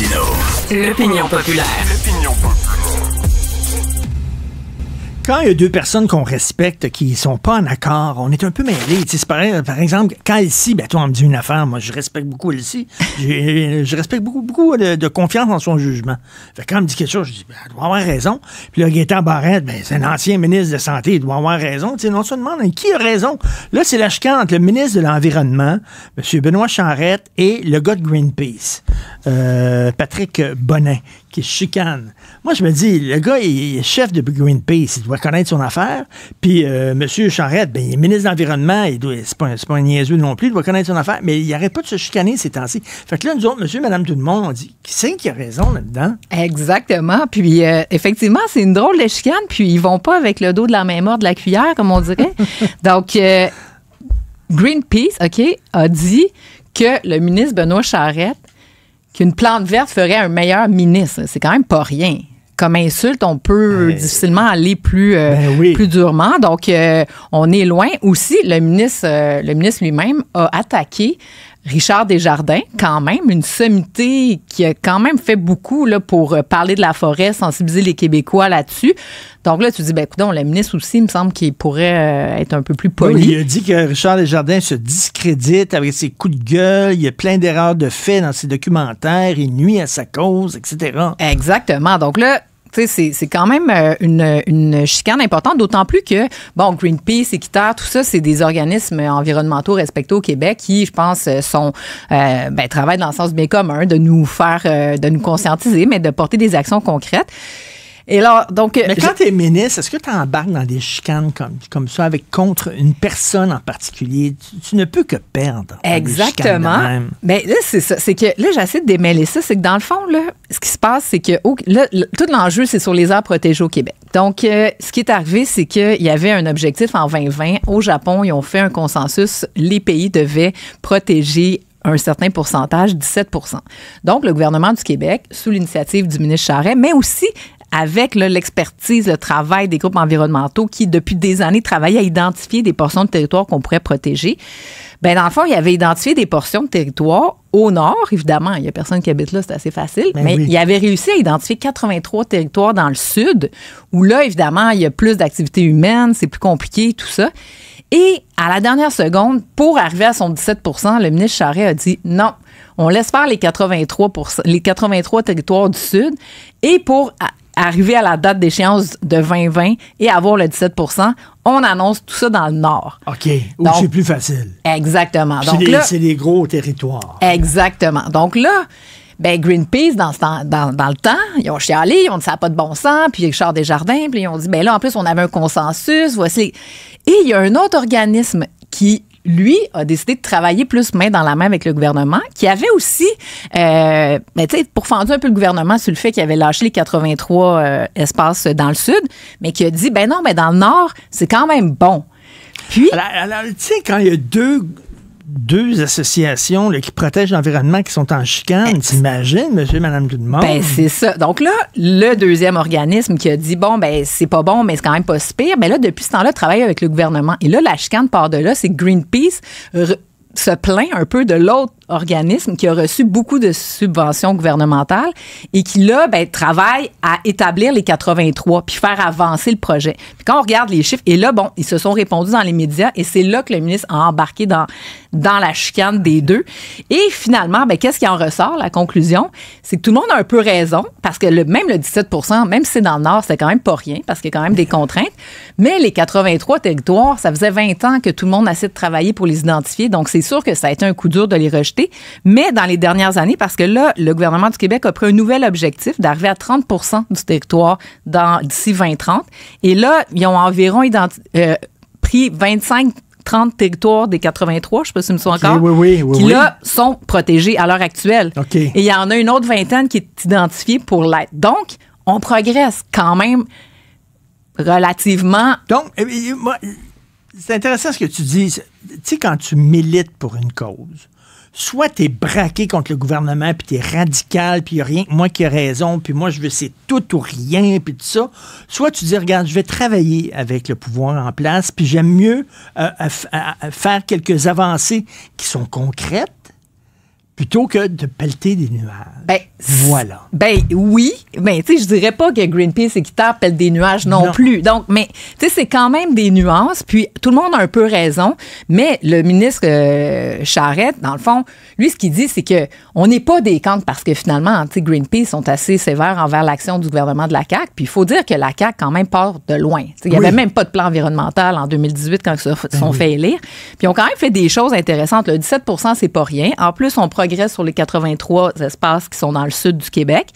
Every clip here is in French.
Martino. L'opinion populaire. L'opinion populaire quand il y a deux personnes qu'on respecte qui sont pas en accord, on est un peu mêlé. par exemple, quand Elsie, ben toi, on me dit une affaire, moi, je respecte beaucoup ici je respecte beaucoup, beaucoup de, confiance en son jugement. Fait quand elle me dit quelque chose, je dis, ben, elle doit avoir raison. Puis là, Gaétan Barrette, ben, c'est un ancien ministre de Santé, il doit avoir raison. Tu sais, on se demande, qui a raison? Là, c'est la entre le ministre de l'Environnement, M. Benoît Charette, et le gars de Greenpeace, euh, Patrick Bonin, qui se Moi, je me dis, le gars, il est chef de Greenpeace, il doit connaître son affaire. Puis, euh, M. Charette, ben, il est ministre de l'Environnement, il doit, pas, pas, un niaiseux non plus, il doit connaître son affaire, mais il n'arrête pas de se chicaner ces temps-ci. Fait que là, nous autres, monsieur, madame, tout le monde, on dit, qui c'est qui a raison là-dedans? Exactement. Puis, euh, effectivement, c'est une drôle de chicane, puis ils vont pas avec le dos de la main mort de la cuillère, comme on dirait. Donc, euh, Greenpeace, OK, a dit que le ministre Benoît Charette qu'une plante verte ferait un meilleur ministre. C'est quand même pas rien comme insulte, on peut ben, difficilement aller plus, euh, ben plus durement. Donc, euh, on est loin. Aussi, le ministre, euh, le ministre lui-même a attaqué Richard Desjardins, quand même, une sommité qui a quand même fait beaucoup là, pour euh, parler de la forêt, sensibiliser les Québécois là-dessus. Donc là, tu dis, ben, écoute, le ministre aussi, il me semble qu'il pourrait euh, être un peu plus poli. il a dit que Richard Desjardins se discrédite avec ses coups de gueule, il y a plein d'erreurs de fait dans ses documentaires, il nuit à sa cause, etc. Exactement. Donc là, c'est quand même euh, une, une chicane importante, d'autant plus que, bon, Greenpeace, Équiterre, tout ça, c'est des organismes environnementaux respectés au Québec qui, je pense, euh, sont, euh, ben, travaillent dans le sens bien commun, de nous faire, de nous conscientiser, mais de porter des actions concrètes. Et donc. Mais quand tu es ministre, est-ce que tu embarques dans des chicanes comme, comme ça, avec contre une personne en particulier? Tu, ne peux que perdre. Exactement. Mais là, c'est ça. C'est que là, j'essaie de démêler ça. C'est que dans le fond, là, ce qui se passe, c'est que là, tout l'enjeu, c'est sur les aires protégées au Québec. Donc, euh, ce qui est arrivé, c'est qu'il y avait un objectif en 2020. Au Japon, ils ont fait un consensus. Les pays devaient protéger un certain pourcentage, 17 Donc, le gouvernement du Québec, sous l'initiative du ministre Charret, mais aussi avec l'expertise, le travail des groupes environnementaux qui, depuis des années, travaillent à identifier des portions de territoire qu'on pourrait protéger. Ben, dans le fond, il avait identifié des portions de territoire au nord, évidemment, il n'y a personne qui habite là, c'est assez facile, ben mais il avait réussi à identifier 83 territoires dans le sud, où là, évidemment, il y a plus d'activités humaines, c'est plus compliqué, tout ça. Et à la dernière seconde, pour arriver à son 17 le ministre Charret a dit non, on laisse faire les 83, les 83 territoires du Sud. Et pour arriver à la date d'échéance de 2020 et avoir le 17 on annonce tout ça dans le Nord. OK. Où c'est plus facile. Exactement. là, c'est les gros territoires. Exactement. Donc là, ben Greenpeace, dans, dans, le temps, ils ont chialé, ils ont dit ça n'a pas de bon sens, puis Richard Desjardins, puis ils ont dit, ben là, en plus, on avait un consensus, voici. Et il y a un autre organisme qui lui a décidé de travailler plus main dans la main avec le gouvernement, qui avait aussi, euh, ben, un peu le gouvernement sur le fait qu'il avait lâché les 83 euh, espaces dans le sud, mais qui a dit, ben non, mais dans le nord, c'est quand même bon. Puis. Tu sais, quand il y a deux deux associations qui protègent l'environnement qui sont en chicane. T'imagines, monsieur, madame tout le Ben, c'est ça. Donc là, le deuxième organisme qui a dit, bon, ben, c'est pas bon, mais c'est quand même pas si pire. Ben là, depuis ce temps-là, travaille avec le gouvernement. Et là, la chicane part de là, c'est Greenpeace se plaint un peu de l'autre organisme qui a reçu beaucoup de subventions gouvernementales et qui, là, ben, travaille à établir les 83 puis faire avancer le projet. Puis quand on regarde les chiffres, et là, bon, ils se sont répondus dans les médias et c'est là que le ministre a embarqué dans, dans la chicane des deux. Et finalement, ben, qu'est-ce qui en ressort, la conclusion? C'est que tout le monde a un peu raison parce que le, même le 17 même si c'est dans le Nord, c'est quand même pas rien parce qu'il y a quand même des contraintes. Mais les 83 territoires, ça faisait 20 ans que tout le monde a de travailler pour les identifier. Donc, c'est sûr que ça a été un coup dur de les rejeter mais dans les dernières années, parce que là, le gouvernement du Québec a pris un nouvel objectif d'arriver à 30 du territoire d'ici 2030. Et là, ils ont environ euh, pris 25 30 territoires des 83, je ne sais pas si me sont encore, qui là sont protégés à l'heure actuelle. Et il y en a une autre vingtaine qui est identifiée pour l'être. Donc, on progresse quand même relativement. Donc, eh, eh, c'est intéressant ce que tu dis. Tu sais, quand tu milites pour une cause, soit tu es braqué contre le gouvernement, puis tu es radical, puis rien que moi qui ai raison, puis moi je veux c'est tout ou rien, puis tout ça, soit tu dis, regarde, je vais travailler avec le pouvoir en place, puis j'aime mieux euh, faire quelques avancées qui sont concrètes plutôt que de pelleter des nuages. Ben, voilà. Ben oui, mais ben, tu sais, je dirais pas que Greenpeace et qui pellent des nuages non, plus. Donc, mais tu sais, c'est quand même des nuances. Puis tout le monde a un peu raison, mais le ministre euh, Charette, dans le fond, lui, ce qu'il dit, c'est que on n'est pas des camps parce que finalement, tu sais, Greenpeace sont assez sévères envers l'action du gouvernement de la CAQ. Puis il faut dire que la CAQ, quand même, part de loin. Il n'y avait même pas de plan environnemental en 2018 quand ils se sont ben fait élire. Puis ils ont quand même fait des choses intéressantes. Le 17 c'est pas rien. En plus, on sur les 83 espaces qui sont dans le sud du Québec.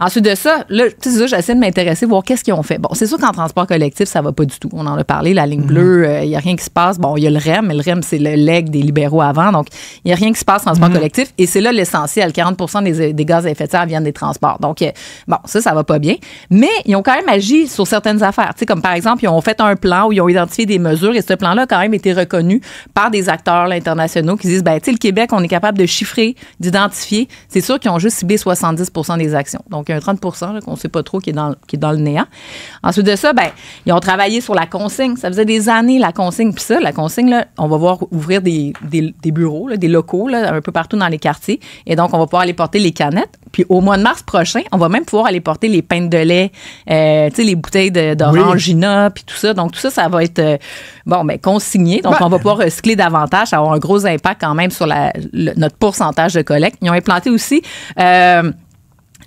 Ensuite de ça, là, tu ça, j'essaie de m'intéresser, voir qu'est-ce qu'ils ont fait. Bon, c'est sûr qu'en transport collectif, ça va pas du tout. On en a parlé, la ligne mhm. bleue, euh, il n'y a rien qui se passe. Bon, il y a le REM, mais le REM, c'est le leg des libéraux avant. Donc, il n'y a rien qui se passe en transport mhm. collectif. Et c'est là l'essentiel. 40 des, gaz à effet de serre viennent des transports. Donc, euh, bon, ça, ça va pas bien. Mais ils ont quand même agi sur certaines affaires. Tu sais, comme par exemple, ils ont fait un plan où ils ont identifié des mesures et ce plan-là a quand même été reconnu par des acteurs internationaux qui disent, ben, tu sais, le Québec, on est capable de chiffrer, d'identifier. C'est sûr qu'ils ont juste ciblé 70 des actions. Donc, un 30 qu'on ne sait pas trop qui est, dans, qui dans le néant. Ensuite de ça, ben, ils ont travaillé sur la consigne. Ça faisait des années, la consigne. Puis ça, la consigne, on va voir ouvrir des, bureaux, des locaux, un peu partout dans les quartiers. Et donc, on va pouvoir aller porter les canettes. Puis au mois de mars prochain, on va même pouvoir aller porter les pintes de lait, euh, tu sais, les bouteilles d'orangina, puis tout ça. Donc, tout ça, ça va être, euh, bon, mais ben, consigné. Donc, bah. on va pouvoir recycler davantage. Ça va avoir un gros impact quand même sur notre pourcentage de collecte. Ils ont implanté aussi... Euh,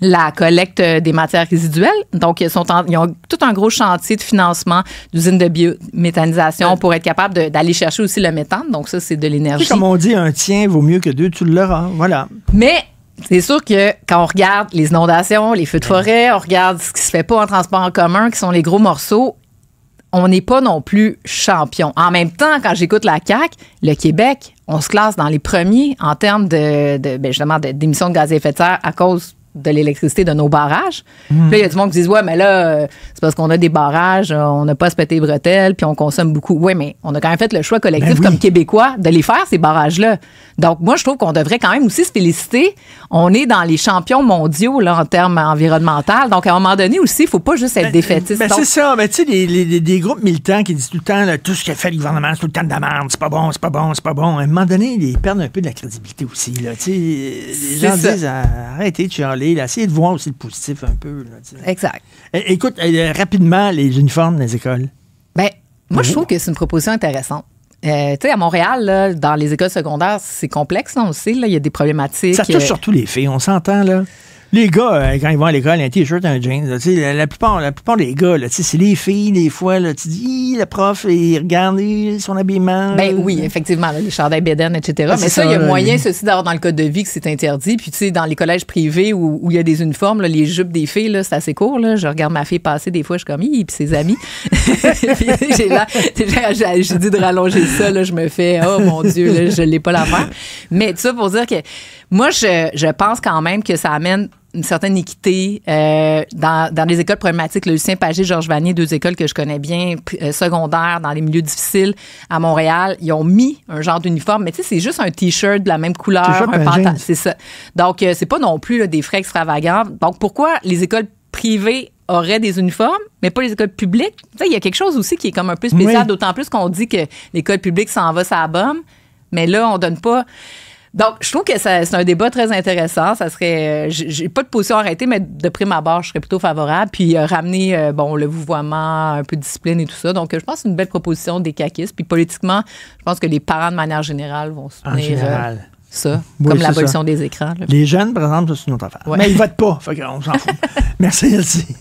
la collecte des matières résiduelles. Donc, ils, sont ont tout un gros chantier de financement d'usines de biométhanisation pour être capable d'aller chercher aussi le méthane. Donc, ça, c'est de l'énergie. Comme on dit, un tien vaut mieux que deux, tu le Voilà. Mais c'est sûr que quand on regarde les inondations, les feux de forêt, on regarde ce qui se fait pas en transport en commun, qui sont les gros morceaux, on n'est pas non plus champion. En même temps, quand j'écoute la CAC, le Québec, on se classe dans les premiers en termes de, de ben, justement d'émissions de, de gaz à effet de serre à cause de l'électricité de nos barrages. Hmm. Puis il y a du monde qui dit Ouais, mais là, euh, c'est parce qu'on a des barrages, euh, on n'a pas se les bretelles, puis on consomme beaucoup. Oui, mais on a quand même fait le choix collectif ben comme Québécois de les faire, ces barrages-là. Donc, moi, je trouve qu'on devrait quand même aussi se féliciter. On est dans les champions mondiaux là, en termes environnementaux. Donc, à un moment donné aussi, il ne faut pas juste être ben, défaitiste. Ben, c'est ça. Mais tu sais, des, groupes militants qui disent tout le temps Tout ce que fait le gouvernement, c'est tout le temps de la merde, c'est pas bon, c'est pas bon, c'est pas bon. À un moment donné, ils perdent un peu de la crédibilité aussi. Là. Les gens disent Arrêtez de chialer il de voir aussi le positif un peu. exact. écoute, euh, rapidement, les uniformes des écoles. Ben, moi, je trouve que c'est une proposition intéressante. Euh, tu sais, à Montréal, dans les écoles secondaires, c'est complexe, non, aussi. Il y a des problématiques. Ça touche euh, surtout les filles, on s'entend, là. Les gars, euh, quand ils vont à l'école, un t-shirt, un jeans, la, la, plupart, la plupart des gars, c'est les filles, des fois, tu dis, le prof, il regarde son habillement. Ben oui, effectivement, les chandails bédaines, etc. Ah, mais ça, il y a moyen, ceci, d'avoir dans le code de vie que c'est interdit. Puis, tu sais, dans les collèges privés où, il y a des uniformes, les jupes des filles, c'est assez court. Je regarde ma fille passer des fois, je suis comme, puis ses amis. j'ai dit de rallonger ça, là, je me fais, oh mon Dieu, là, je l'ai pas l'affaire. Mais ça pour dire que moi, je, je pense quand même que ça amène une certaine équité euh, dans, dans les écoles problématiques. Le Lucien Pagé, Georges Vanier, deux écoles que je connais bien, euh, secondaires, dans les milieux difficiles à Montréal, ils ont mis un genre d'uniforme, mais tu sais, c'est juste un T-shirt de la même couleur, un pantalon. C'est ça. Donc, euh, c'est pas non plus des frais extravagants. Donc, pourquoi les écoles privées auraient des uniformes, mais pas les écoles publiques? Tu il y a quelque chose aussi qui est comme un peu spécial, d'autant plus qu'on dit que l'école publique s'en va, ça bombe. Mais là, on donne pas. Donc, je trouve que c'est un débat très intéressant. Ça serait, euh, j'ai pas de position arrêtée, mais de prime abord, je serais plutôt favorable. Puis euh, ramener, euh, bon, le vouvoiement, un peu de discipline et tout ça. Donc, je pense que c'est une belle proposition des caquistes. Puis politiquement, je pense que les parents, de manière générale, vont soutenir. ça, comme l'abolition des écrans. Les jeunes, par exemple, c'est une autre affaire. Mais ils votent pas, fait qu'on s'en fout. Merci, Elsie.